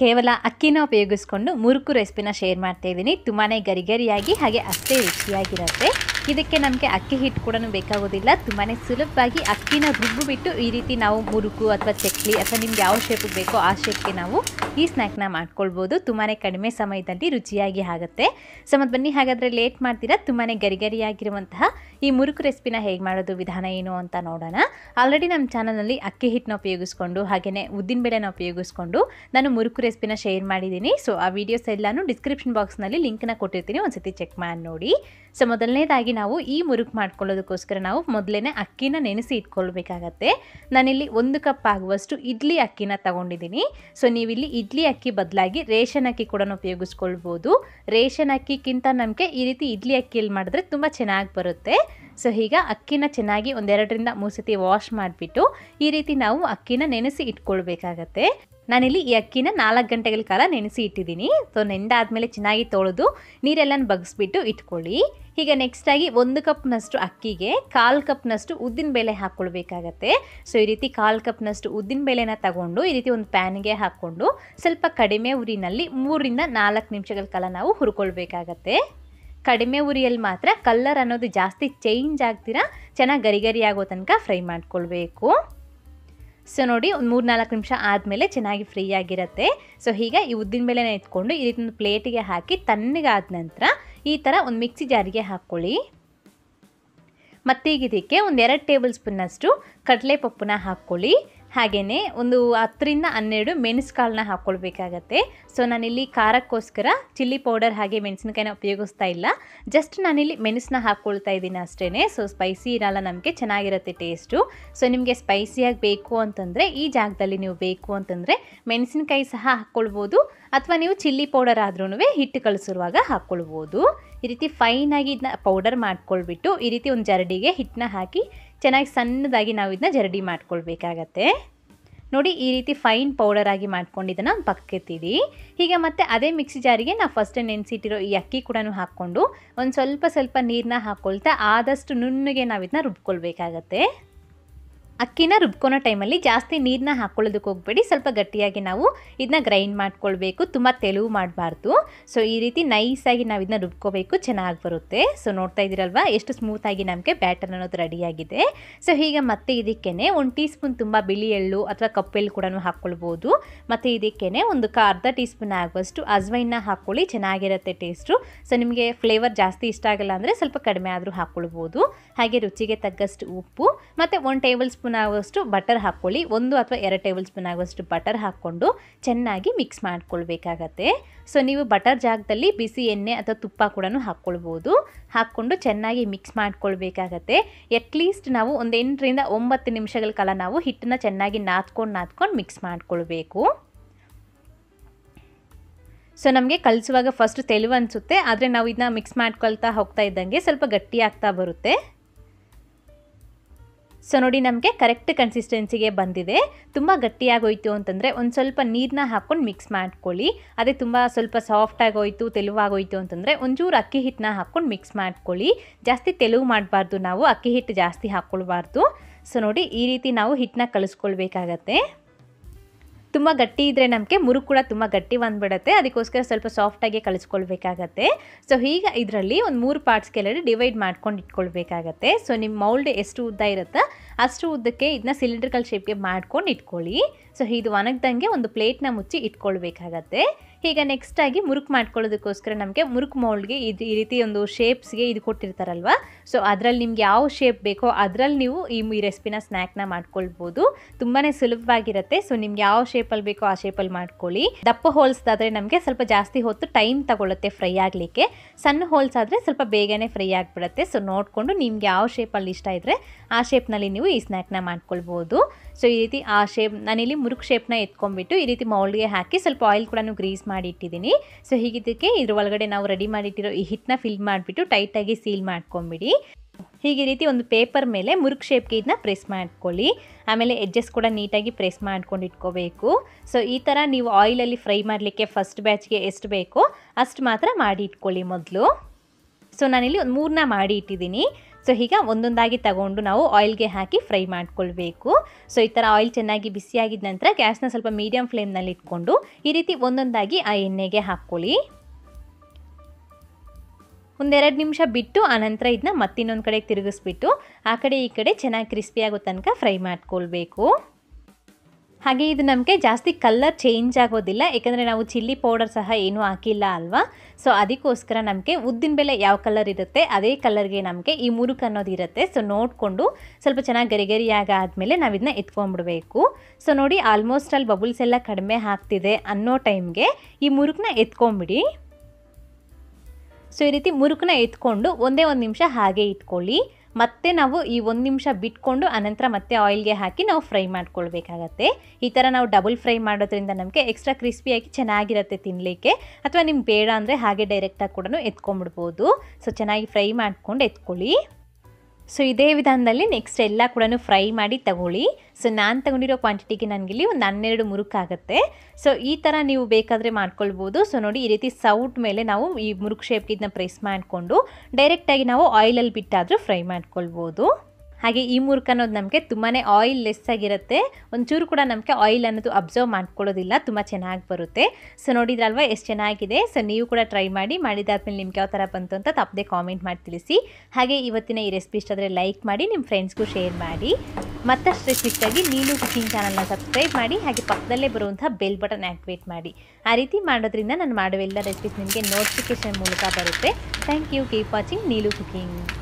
ಕೇವಲ ಅಕ್ಕಿನ ಉಪಯೋಗಿಸ್ಕೊಂಡು ಮುರುಕು ರೆಸಿಪಿನ ಶೇರ್ ಮಾಡ್ತಾ ಇದ್ದೀನಿ ತುಂಬಾ ಗರಿಗರಿಯಾಗಿ ಹಾಗೆ ಅಷ್ಟೇ ರುಚಿಯಾಗಿರುತ್ತೆ ಇದಕ್ಕೆ ನಮಗೆ ಅಕ್ಕಿ ಹಿಟ್ಟು ಕೂಡ ಬೇಕಾಗೋದಿಲ್ಲ ತುಂಬಾ ಸುಲಭವಾಗಿ ಅಕ್ಕಿನ ರುಬ್ಬು ಬಿಟ್ಟು ಈ ರೀತಿ ನಾವು ಮುರುಕು ಅಥವಾ ಚಕ್ಲಿ ಅಥವಾ ನಿಮ್ಗೆ ಯಾವ ಶೇಪ್ ಬೇಕೋ ಆ ಶೇಪ್ಗೆ ನಾವು ಈ ಸ್ನ್ಯಾಕ್ನ ಮಾಡ್ಕೊಳ್ಬೋದು ತುಂಬಾ ಕಡಿಮೆ ಸಮಯದಲ್ಲಿ ರುಚಿಯಾಗಿ ಆಗುತ್ತೆ ಸೊ ಮತ್ತು ಬನ್ನಿ ಹಾಗಾದರೆ ಲೇಟ್ ಮಾಡ್ತೀರಾ ತುಂಬಾ ಗರಿಗರಿಯಾಗಿರುವಂತಹ ಈ ಮುರುಕು ರೆಸಿಪಿನ ಹೇಗೆ ಮಾಡೋದು ವಿಧಾನ ಏನು ಅಂತ ನೋಡೋಣ ಆಲ್ರೆಡಿ ನಮ್ಮ ಚಾನಲ್ನಲ್ಲಿ ಅಕ್ಕಿ ಹಿಟ್ಟನ್ನ ಉಪಯೋಗಿಸ್ಕೊಂಡು ಹಾಗೆಯೇ ಬೇಳೆನ ಉಪಯೋಗಿಸ್ಕೊಂಡು ನಾನು ಮುರುಕು ರೆಸಿಪಿನ ಶೇರ್ ಮಾಡಿದ್ದೀನಿ ಸೊ ಆ ವಿಡಿಯೋಸ್ ಎಲ್ಲಾನು ಡಿಸ್ಕ್ರಿಪ್ಷನ್ ಬಾಕ್ಸ್ನಲ್ಲಿ ಲಿಂಕ್ನ ಕೊಟ್ಟಿರ್ತೀನಿ ಒಂದ್ಸತಿ ಚೆಕ್ ಮಾಡಿ ನೋಡಿ ಸೊ ಮೊದಲನೇದಾಗಿ ನಾವು ಈ ಮುರುಕು ಮಾಡ್ಕೊಳ್ಳೋದಕ್ಕೋಸ್ಕರ ನಾವು ಮೊದಲೇ ಅಕ್ಕಿನ ನೆನೆಸಿ ಇಟ್ಕೊಳ್ಬೇಕಾಗತ್ತೆ ನಾನಿಲ್ಲಿ ಒಂದು ಕಪ್ ಆಗುವಷ್ಟು ಇಡ್ಲಿ ಅಕ್ಕಿನ ತಗೊಂಡಿದ್ದೀನಿ ಸೊ ನೀವಿಲ್ಲಿ ಇಡ್ಲಿ ಅಕ್ಕಿ ಬದಲಾಗಿ ರೇಷನ್ ಅಕ್ಕಿ ಕೂಡ ಉಪಯೋಗಿಸ್ಕೊಳ್ಬೋದು ರೇಷನ್ ಅಕ್ಕಿಗಿಂತ ನಮಗೆ ಈ ರೀತಿ ಇಡ್ಲಿ ಅಕ್ಕಿಯಲ್ಲಿ ಮಾಡಿದ್ರೆ ತುಂಬ ಚೆನ್ನಾಗಿ ಬರುತ್ತೆ ಸೊ ಈಗ ಅಕ್ಕಿನ ಚೆನ್ನಾಗಿ ಒಂದೆರಡರಿಂದ ಮೂರು ಸತಿ ವಾಶ್ ಮಾಡಿಬಿಟ್ಟು ಈ ರೀತಿ ನಾವು ಅಕ್ಕಿನ ನೆನೆಸಿ ಇಟ್ಕೊಳ್ಬೇಕಾಗತ್ತೆ ನಾನಿಲ್ಲಿ ಈ ಅಕ್ಕಿನ ನಾಲ್ಕು ಗಂಟೆಗಳ ಕಾಲ ನೆನೆಸಿ ಇಟ್ಟಿದ್ದೀನಿ ಸೊ ನೆಂದಾದಮೇಲೆ ಚೆನ್ನಾಗಿ ತೊಳೆದು ನೀರೆಲ್ಲನ ಬಗ್ಸ್ಬಿಟ್ಟು ಇಟ್ಕೊಳ್ಳಿ ಹೀಗೆ ನೆಕ್ಸ್ಟಾಗಿ ಒಂದು ಕಪ್ನಷ್ಟು ಅಕ್ಕಿಗೆ ಕಾಲು ಕಪ್ನಷ್ಟು ಉದ್ದಿನ ಬೇಳೆ ಹಾಕ್ಕೊಳ್ಬೇಕಾಗತ್ತೆ ಸೊ ಈ ರೀತಿ ಕಾಲು ಕಪ್ನಷ್ಟು ಉದ್ದಿನ ಬೇಳೆನ ತಗೊಂಡು ಈ ರೀತಿ ಒಂದು ಪ್ಯಾನ್ಗೆ ಹಾಕ್ಕೊಂಡು ಸ್ವಲ್ಪ ಕಡಿಮೆ ಉರಿನಲ್ಲಿ ಮೂರರಿಂದ ನಾಲ್ಕು ನಿಮಿಷಗಳ ಕಾಲ ನಾವು ಹುರ್ಕೊಳ್ಬೇಕಾಗತ್ತೆ ಕಡಿಮೆ ಉರಿಯಲ್ಲಿ ಮಾತ್ರ ಕಲ್ಲರ್ ಅನ್ನೋದು ಜಾಸ್ತಿ ಚೇಂಜ್ ಆಗ್ತೀರಾ ಚೆನ್ನಾಗಿ ಗರಿ ಆಗೋ ತನಕ ಫ್ರೈ ಮಾಡ್ಕೊಳ್ಬೇಕು ಸೊ ನೋಡಿ ಒಂದು ಮೂರು ನಾಲ್ಕು ನಿಮಿಷ ಆದಮೇಲೆ ಚೆನ್ನಾಗಿ ಫ್ರೀ ಆಗಿರುತ್ತೆ ಸೊ ಹೀಗೆ ಈ ಉದ್ದಿನ ಬೆಳೆನ ಇಟ್ಕೊಂಡು ಈ ರೀತಿ ಒಂದು ಪ್ಲೇಟಿಗೆ ಹಾಕಿ ತಣ್ಣಗಾದ ನಂತರ ಈ ಥರ ಒಂದು ಮಿಕ್ಸಿ ಜಾರಿಗೆ ಹಾಕ್ಕೊಳ್ಳಿ ಮತ್ತೀಗ ಇದಕ್ಕೆ ಎರಡು ಟೇಬಲ್ ಸ್ಪೂನ್ನಷ್ಟು ಕಡಲೆಪಪ್ಪನ್ನ ಹಾಕ್ಕೊಳ್ಳಿ ಹಾಗೆಯೇ ಒಂದು ಹತ್ತರಿಂದ ಹನ್ನೆರಡು ಮೆಣಸುಕಾಳನ್ನ ಹಾಕ್ಕೊಳ್ಬೇಕಾಗತ್ತೆ ಸೊ ನಾನಿಲ್ಲಿ ಖಾರಕ್ಕೋಸ್ಕರ ಚಿಲ್ಲಿ ಪೌಡರ್ ಹಾಗೆ ಮೆಣಸಿನಕಾಯಿನ ಉಪಯೋಗಿಸ್ತಾ ಇಲ್ಲ ಜಸ್ಟ್ ನಾನಿಲ್ಲಿ ಮೆಣಸನ್ನ ಹಾಕ್ಕೊಳ್ತಾ ಇದ್ದೀನಿ ಅಷ್ಟೇ ಸೊ ಸ್ಪೈಸಿ ಇರಲ್ಲ ನಮಗೆ ಚೆನ್ನಾಗಿರುತ್ತೆ ಟೇಸ್ಟು ಸೊ ನಿಮಗೆ ಸ್ಪೈಸಿಯಾಗಿ ಬೇಕು ಅಂತಂದರೆ ಈ ಜಾಗದಲ್ಲಿ ನೀವು ಬೇಕು ಅಂತಂದರೆ ಮೆಣಸಿನಕಾಯಿ ಸಹ ಹಾಕ್ಕೊಳ್ಬೋದು ಅಥವಾ ನೀವು ಚಿಲ್ಲಿ ಪೌಡರ್ ಆದ್ರೂ ಹಿಟ್ಟು ಕಳಿಸಿರುವಾಗ ಹಾಕ್ಕೊಳ್ಬೋದು ಈ ರೀತಿ ಫೈನಾಗಿ ಇದನ್ನ ಪೌಡರ್ ಮಾಡ್ಕೊಳ್ಬಿಟ್ಟು ಈ ರೀತಿ ಒಂದು ಜರಡಿಗೆ ಹಿಟ್ಟನ್ನ ಹಾಕಿ ಚೆನ್ನಾಗಿ ಸಣ್ಣದಾಗಿ ನಾವು ಇದನ್ನ ಜರಡಿ ಮಾಡ್ಕೊಳ್ಬೇಕಾಗತ್ತೆ ನೋಡಿ ಈ ರೀತಿ ಫೈನ್ ಪೌಡರ್ ಆಗಿ ಇದನ್ನು ಪಕ್ಕೆತ್ತಿಡಿ ಹೀಗೆ ಮತ್ತೆ ಅದೇ ಮಿಕ್ಸಿ ಜಾರಿಗೆ ನಾವು ಫಸ್ಟ್ ನೆನೆಸಿಟ್ಟಿರೋ ಈ ಅಕ್ಕಿ ಕೂಡ ಹಾಕ್ಕೊಂಡು ಒಂದು ಸ್ವಲ್ಪ ಸ್ವಲ್ಪ ನೀರನ್ನ ಹಾಕ್ಕೊಳ್ತಾ ಆದಷ್ಟು ನುಣ್ಣಗೆ ನಾವು ಇದನ್ನ ರುಬ್ಕೊಳ್ಬೇಕಾಗತ್ತೆ ಅಕ್ಕಿನ ರುಬ್ಕೊಳೋ ಟೈಮಲ್ಲಿ ಜಾಸ್ತಿ ನೀರನ್ನ ಹಾಕ್ಕೊಳ್ಳೋದಕ್ಕೆ ಹೋಗಬೇಡಿ ಸ್ವಲ್ಪ ಗಟ್ಟಿಯಾಗಿ ನಾವು ಇದನ್ನ ಗ್ರೈಂಡ್ ಮಾಡ್ಕೊಳ್ಬೇಕು ತುಂಬ ತೆಲುವು ಮಾಡಬಾರ್ದು ಸೊ ಈ ರೀತಿ ನೈಸಾಗಿ ನಾವು ಇದನ್ನ ರುಬ್ಕೋಬೇಕು ಚೆನ್ನಾಗಿ ಬರುತ್ತೆ ಸೊ ನೋಡ್ತಾ ಇದ್ದೀರಲ್ವಾ ಎಷ್ಟು ಸ್ಮೂತಾಗಿ ನಮಗೆ ಬ್ಯಾಟರ್ ಅನ್ನೋದು ರೆಡಿಯಾಗಿದೆ ಸೊ ಹೀಗೆ ಮತ್ತೆ ಇದಕ್ಕೇ ಒಂದು ಟೀ ಸ್ಪೂನ್ ತುಂಬ ಬಿಳಿ ಎಳ್ಳು ಅಥವಾ ಕಪ್ಪೆಲ್ಲು ಕೂಡ ಹಾಕ್ಕೊಳ್ಬೋದು ಮತ್ತು ಇದಕ್ಕೇ ಒಂದು ಕ ಅರ್ಧ ಟೀ ಸ್ಪೂನ್ ಆಗುವಷ್ಟು ಅಜ್ವೈನ ಹಾಕ್ಕೊಳ್ಳಿ ಚೆನ್ನಾಗಿರುತ್ತೆ ಟೇಸ್ಟು ಸೊ ನಿಮಗೆ ಫ್ಲೇವರ್ ಜಾಸ್ತಿ ಇಷ್ಟ ಆಗಲ್ಲ ಅಂದರೆ ಸ್ವಲ್ಪ ಕಡಿಮೆ ಆದರೂ ಹಾಕ್ಕೊಳ್ಬೋದು ಹಾಗೆ ರುಚಿಗೆ ತಗ್ಗಷ್ಟು ಉಪ್ಪು ಮತ್ತು ಒಂದು ಟೇಬಲ್ ಸ್ಪೂನ್ ಸ್ಪೂನ್ ಆಗುವಷ್ಟು ಬಟರ್ ಹಾಕ್ಕೊಳ್ಳಿ ಒಂದು ಅಥವಾ ಎರಡು ಟೇಬಲ್ ಸ್ಪೂನ್ ಆಗುವಷ್ಟು ಬಟರ್ ಹಾಕ್ಕೊಂಡು ಚೆನ್ನಾಗಿ ಮಿಕ್ಸ್ ಮಾಡ್ಕೊಳ್ಬೇಕಾಗತ್ತೆ ಸೊ ನೀವು ಬಟರ್ ಜಾಗದಲ್ಲಿ ಬಿಸಿ ಎಣ್ಣೆ ಅಥವಾ ತುಪ್ಪ ಕೂಡ ಹಾಕ್ಕೊಳ್ಬೋದು ಹಾಕ್ಕೊಂಡು ಚೆನ್ನಾಗಿ ಮಿಕ್ಸ್ ಮಾಡ್ಕೊಳ್ಬೇಕಾಗತ್ತೆ ಅಟ್ಲೀಸ್ಟ್ ನಾವು ಒಂದು ಎಂಟರಿಂದ ಒಂಬತ್ತು ನಿಮಿಷಗಳ ಕಾಲ ನಾವು ಹಿಟ್ಟನ್ನ ಚೆನ್ನಾಗಿ ನಾದ್ಕೊಂಡು ನಾದ್ಕೊಂಡು ಮಿಕ್ಸ್ ಮಾಡ್ಕೊಳ್ಬೇಕು ಸೊ ನಮಗೆ ಕಲಿಸುವಾಗ ಫಸ್ಟ್ ತೆಳು ಅನಿಸುತ್ತೆ ಆದರೆ ನಾವು ಇದನ್ನ ಮಿಕ್ಸ್ ಮಾಡ್ಕೊಳ್ತಾ ಹೋಗ್ತಾ ಇದ್ದಂಗೆ ಸ್ವಲ್ಪ ಗಟ್ಟಿ ಆಗ್ತಾ ಬರುತ್ತೆ ಸೊ ನೋಡಿ ನಮಗೆ ಕರೆಕ್ಟ್ ಕನ್ಸಿಸ್ಟೆನ್ಸಿಗೆ ಬಂದಿದೆ ತುಂಬ ಗಟ್ಟಿಯಾಗೋಯಿತು ಅಂತಂದರೆ ಒಂದು ಸ್ವಲ್ಪ ನೀರನ್ನ ಹಾಕ್ಕೊಂಡು ಮಿಕ್ಸ್ ಮಾಡ್ಕೊಳ್ಳಿ ಅದೇ ತುಂಬ ಸ್ವಲ್ಪ ಸಾಫ್ಟಾಗಿ ಹೋಯಿತು ತೆಲುವಾಗೋಯಿತು ಅಂತಂದರೆ ಒಂಚೂರು ಅಕ್ಕಿ ಹಿಟ್ಟನ್ನ ಹಾಕ್ಕೊಂಡು ಮಿಕ್ಸ್ ಮಾಡ್ಕೊಳ್ಳಿ ಜಾಸ್ತಿ ತೆಲುವು ಮಾಡಬಾರ್ದು ನಾವು ಅಕ್ಕಿ ಹಿಟ್ಟು ಜಾಸ್ತಿ ಹಾಕ್ಕೊಳ್ಬಾರ್ದು ಸೊ ನೋಡಿ ಈ ರೀತಿ ನಾವು ಹಿಟ್ಟನ್ನ ಕಲಿಸ್ಕೊಳ್ಬೇಕಾಗತ್ತೆ ತುಂಬ ಗಟ್ಟಿ ಇದ್ದರೆ ನಮಗೆ ಮುರುಕು ಕೂಡ ತುಂಬ ಗಟ್ಟಿ ಬಂದುಬಿಡತ್ತೆ ಅದಕ್ಕೋಸ್ಕರ ಸ್ವಲ್ಪ ಸಾಫ್ಟಾಗಿ ಕಲಿಸ್ಕೊಳ್ಬೇಕಾಗತ್ತೆ ಸೊ ಹೀಗೆ ಇದರಲ್ಲಿ ಒಂದು ಮೂರು ಪಾರ್ಟ್ಸ್ ಡಿವೈಡ್ ಮಾಡ್ಕೊಂಡು ಇಟ್ಕೊಳ್ಬೇಕಾಗತ್ತೆ ಸೊ ನಿಮ್ಮ ಮೌಲ್ಡ್ ಎಷ್ಟು ಉದ್ದ ಇರುತ್ತೋ ಅಷ್ಟು ಉದ್ದಕ್ಕೆ ಇದನ್ನ ಸಿಲಿಂಡ್ರಿಕಲ್ ಶೇಪ್ಗೆ ಮಾಡ್ಕೊಂಡು ಇಟ್ಕೊಳ್ಳಿ ಸೊ ಇದು ಒಣಗ್ದಂಗೆ ಒಂದು ಪ್ಲೇಟ್ನ ಮುಚ್ಚಿ ಇಟ್ಕೊಳ್ಬೇಕಾಗತ್ತೆ ಈಗ ನೆಕ್ಸ್ಟ್ ಆಗಿ ಮುರುಕ್ ಮಾಡ್ಕೊಳ್ಳೋದಕ್ಕೋಸ್ಕರ ನಮಗೆ ಮುರುಕ್ ಮೌಲ್ಗೆ ಇದು ಈ ರೀತಿ ಒಂದು ಶೇಪ್ಸ್ಗೆ ಇದು ಕೊಟ್ಟಿರ್ತಾರಲ್ವ ಸೊ ಅದರಲ್ಲಿ ನಿಮ್ಗೆ ಯಾವ ಶೇಪ್ ಬೇಕೋ ಅದರಲ್ಲಿ ನೀವು ಈ ರೆಸಿಪಿನ ಸ್ನ್ಯಾಕ್ನ ಮಾಡ್ಕೊಳ್ಬೋದು ತುಂಬಾ ಸುಲಭವಾಗಿರುತ್ತೆ ಸೊ ನಿಮ್ಗೆ ಯಾವ ಶೇಪಲ್ಲಿ ಬೇಕೋ ಆ ಶೇಪಲ್ಲಿ ಮಾಡ್ಕೊಳ್ಳಿ ದಪ್ಪ ಹೋಲ್ಸ್ ಆದರೆ ನಮಗೆ ಸ್ವಲ್ಪ ಜಾಸ್ತಿ ಹೊತ್ತು ಟೈಮ್ ತಗೊಳ್ಳುತ್ತೆ ಫ್ರೈ ಆಗಲಿಕ್ಕೆ ಸಣ್ಣ ಹೋಲ್ಸ್ ಆದರೆ ಸ್ವಲ್ಪ ಬೇಗನೆ ಫ್ರೈ ಆಗಿಬಿಡುತ್ತೆ ಸೊ ನೋಡಿಕೊಂಡು ನಿಮ್ಗೆ ಯಾವ ಶೇಪಲ್ಲಿ ಇಷ್ಟ ಇದ್ದರೆ ಆ ಶೇಪ್ನಲ್ಲಿ ನೀವು ಈ ಸ್ನ್ಯಾಕ್ನ ಮಾಡ್ಕೊಳ್ಬೋದು ಸೊ ಈ ರೀತಿ ಆ ಶೇಪ್ ನಾನಿಲ್ಲಿ ಮುರುಕ್ ಶೇಪ್ನ ಎತ್ಕೊಂಡ್ಬಿಟ್ಟು ಈ ರೀತಿ ಮೌಲ್ಡ್ಗೆ ಹಾಕಿ ಸ್ವಲ್ಪ ಆಯಿಲ್ ಕೂಡ ಗ್ರೀಸ್ ಮಾಡಿಟ್ಟಿದ್ದೀನಿ ಸೊ ಹೀಗಿದ್ದಕ್ಕೆ ಇದ್ರ ಒಳಗಡೆ ನಾವು ರೆಡಿ ಮಾಡಿಟ್ಟಿರೋ ಈ ಹಿಟ್ಟನ್ನ ಫಿಲ್ ಮಾಡಿಬಿಟ್ಟು ಟೈಟಾಗಿ ಸೀಲ್ ಮಾಡ್ಕೊಂಬಿಡಿ ಹೀಗೆ ರೀತಿ ಒಂದು ಪೇಪರ್ ಮೇಲೆ ಮುರುಕ್ ಶೇಪ್ಗೆ ಇದನ್ನ ಪ್ರೆಸ್ ಮಾಡ್ಕೊಳ್ಳಿ ಆಮೇಲೆ ಎಡ್ಜಸ್ ಕೂಡ ನೀಟಾಗಿ ಪ್ರೆಸ್ ಮಾಡ್ಕೊಂಡು ಇಟ್ಕೋಬೇಕು ಸೊ ಈ ಥರ ನೀವು ಆಯಿಲಲ್ಲಿ ಫ್ರೈ ಮಾಡಲಿಕ್ಕೆ ಫಸ್ಟ್ ಬ್ಯಾಚ್ಗೆ ಎಷ್ಟು ಬೇಕೋ ಅಷ್ಟು ಮಾತ್ರ ಮಾಡಿ ಇಟ್ಕೊಳ್ಳಿ ಮೊದಲು ಸೊ ನಾನಿಲ್ಲಿ ಒಂದು ಮೂರನ್ನ ಮಾಡಿ ಇಟ್ಟಿದ್ದೀನಿ ಸೊ ಹೀಗೆ ಒಂದೊಂದಾಗಿ ತಗೊಂಡು ನಾವು ಆಯಿಲ್ಗೆ ಹಾಕಿ ಫ್ರೈ ಮಾಡ್ಕೊಳ್ಬೇಕು ಸೊ ಈ ಥರ ಆಯಿಲ್ ಚೆನ್ನಾಗಿ ಬಿಸಿಯಾಗಿದ ನಂತರ ಗ್ಯಾಸ್ನ ಸ್ವಲ್ಪ ಮೀಡಿಯಂ ಫ್ಲೇಮ್ನಲ್ಲಿ ಇಟ್ಕೊಂಡು ಈ ರೀತಿ ಒಂದೊಂದಾಗಿ ಆ ಎಣ್ಣೆಗೆ ಹಾಕ್ಕೊಳ್ಳಿ ಒಂದೆರಡು ನಿಮಿಷ ಬಿಟ್ಟು ಆನಂತರ ಇದನ್ನ ಮತ್ತಿನ್ನೊಂದು ಕಡೆ ತಿರುಗಿಸ್ಬಿಟ್ಟು ಆ ಕಡೆ ಈ ಕಡೆ ಚೆನ್ನಾಗಿ ಕ್ರಿಸ್ಪಿಯಾಗೋ ತನಕ ಫ್ರೈ ಮಾಡ್ಕೊಳ್ಬೇಕು ಹಾಗೆ ಇದು ನಮಗೆ ಜಾಸ್ತಿ ಕಲರ್ ಚೇಂಜ್ ಆಗೋದಿಲ್ಲ ಯಾಕಂದರೆ ನಾವು ಚಿಲ್ಲಿ ಪೌಡರ್ ಸಹ ಏನೂ ಹಾಕಿಲ್ಲ ಅಲ್ವಾ ಸೊ ಅದಕ್ಕೋಸ್ಕರ ನಮಗೆ ಉದ್ದಿನ ಬೆಲೆ ಯಾವ ಕಲರ್ ಇರುತ್ತೆ ಅದೇ ಕಲರ್ಗೆ ನಮಗೆ ಈ ಮುರುಕು ಇರುತ್ತೆ ಸೊ ನೋಡಿಕೊಂಡು ಸ್ವಲ್ಪ ಚೆನ್ನಾಗಿ ಗರಿಗರಿಯಾಗಿ ಆದಮೇಲೆ ನಾವು ಇದನ್ನ ಎತ್ಕೊಂಡ್ಬಿಡಬೇಕು ಸೊ ನೋಡಿ ಆಲ್ಮೋಸ್ಟ್ ಅಲ್ಲಿ ಬಬಲ್ಸ್ ಎಲ್ಲ ಕಡಿಮೆ ಆಗ್ತಿದೆ ಅನ್ನೋ ಟೈಮ್ಗೆ ಈ ಮುರುಕನ್ನ ಎತ್ಕೊಂಬಿಡಿ ಸೊ ಈ ರೀತಿ ಮುರುಕನ್ನ ಎತ್ಕೊಂಡು ಒಂದೇ ಒಂದು ನಿಮಿಷ ಹಾಗೆ ಇಟ್ಕೊಳ್ಳಿ ಮತ್ತೆ ನಾವು ಈ ಒಂದು ನಿಮಿಷ ಬಿಟ್ಕೊಂಡು ಅನಂತರ ಮತ್ತೆ ಆಯಿಲ್ಗೆ ಹಾಕಿ ನಾವು ಫ್ರೈ ಮಾಡ್ಕೊಳ್ಬೇಕಾಗತ್ತೆ ಈ ಥರ ನಾವು ಡಬಲ್ ಫ್ರೈ ಮಾಡೋದ್ರಿಂದ ನಮಗೆ ಎಕ್ಸ್ಟ್ರಾ ಕ್ರಿಸ್ಪಿಯಾಗಿ ಚೆನ್ನಾಗಿರುತ್ತೆ ತಿನ್ನಲಿಕ್ಕೆ ಅಥವಾ ನಿಮ್ಗೆ ಬೇಡ ಅಂದರೆ ಹಾಗೆ ಡೈರೆಕ್ಟಾಗಿ ಕೂಡ ಎತ್ಕೊಂಡ್ಬಿಡ್ಬೋದು ಸೊ ಚೆನ್ನಾಗಿ ಫ್ರೈ ಮಾಡ್ಕೊಂಡು ಎತ್ಕೊಳ್ಳಿ ಸೊ ಇದೇ ವಿಧಾನದಲ್ಲಿ ನೆಕ್ಸ್ಟ್ ಎಲ್ಲ ಕೂಡ ಫ್ರೈ ಮಾಡಿ ತಗೊಳ್ಳಿ ಸೊ ನಾನು ತಗೊಂಡಿರೋ ಕ್ವಾಂಟಿಟಿಗೆ ನನಗಿಲ್ಲಿ ಒಂದು ಹನ್ನೆರಡು ಮುರುಕಾಗುತ್ತೆ ಸೊ ಈ ಥರ ನೀವು ಬೇಕಾದರೆ ಮಾಡ್ಕೊಳ್ಬೋದು ಸೊ ನೋಡಿ ಈ ರೀತಿ ಸೌಟ್ ಮೇಲೆ ನಾವು ಈ ಮುರುಕ್ ಶೇಪ್ ಇದನ್ನ ಪ್ರೆಸ್ ಮಾಡಿಕೊಂಡು ಡೈರೆಕ್ಟಾಗಿ ನಾವು ಆಯಿಲಲ್ಲಿ ಬಿಟ್ಟಾದರೂ ಫ್ರೈ ಮಾಡ್ಕೊಳ್ಬೋದು ಹಾಗೆ ಈ ಮೂರ್ಖ ಅನ್ನೋದು ನಮಗೆ ತುಂಬಾ ಆಯಿಲ್ ಲೆಸ್ ಆಗಿರುತ್ತೆ ಒಂಚೂರು ಕೂಡ ನಮಗೆ ಆಯಿಲ್ ಅನ್ನೋದು ಅಬ್ಸರ್ವ್ ಮಾಡ್ಕೊಳ್ಳೋದಿಲ್ಲ ತುಂಬ ಚೆನ್ನಾಗಿ ಬರುತ್ತೆ ಸೊ ನೋಡಿದ್ರಲ್ವ ಎಷ್ಟು ಚೆನ್ನಾಗಿದೆ ಸೊ ನೀವು ಕೂಡ ಟ್ರೈ ಮಾಡಿ ಮಾಡಿದಾದ್ಮೇಲೆ ನಿಮ್ಗೆ ಯಾವ ಥರ ಬಂತು ಅಂತ ತಪ್ಪದೆ ಕಾಮೆಂಟ್ ಮಾಡಿ ತಿಳಿಸಿ ಹಾಗೆ ಇವತ್ತಿನ ಈ ರೆಸಿಪಿ ಇಷ್ಟಾದರೆ ಲೈಕ್ ಮಾಡಿ ನಿಮ್ಮ ಫ್ರೆಂಡ್ಸ್ಗೂ ಶೇರ್ ಮಾಡಿ ಮತ್ತಷ್ಟು ರೆಸಿಪಿಗಾಗಿ ನೀನು ಕುಕಿಂಗ್ ಚಾನಲ್ನ ಸಬ್ಸ್ಕ್ರೈಬ್ ಮಾಡಿ ಹಾಗೆ ಪಕ್ಕದಲ್ಲೇ ಬರುವಂಥ ಬೆಲ್ ಬಟನ್ ಆ್ಯಕ್ಟಿವೇಟ್ ಮಾಡಿ ಆ ರೀತಿ ಮಾಡೋದ್ರಿಂದ ನಾನು ಮಾಡುವ ಎಲ್ಲ ರೆಸಿಪೀಸ್ ನಿಮಗೆ ನೋಟಿಫಿಕೇಷನ್ ಮೂಲಕ ಬರುತ್ತೆ thank you keep watching Neelu cooking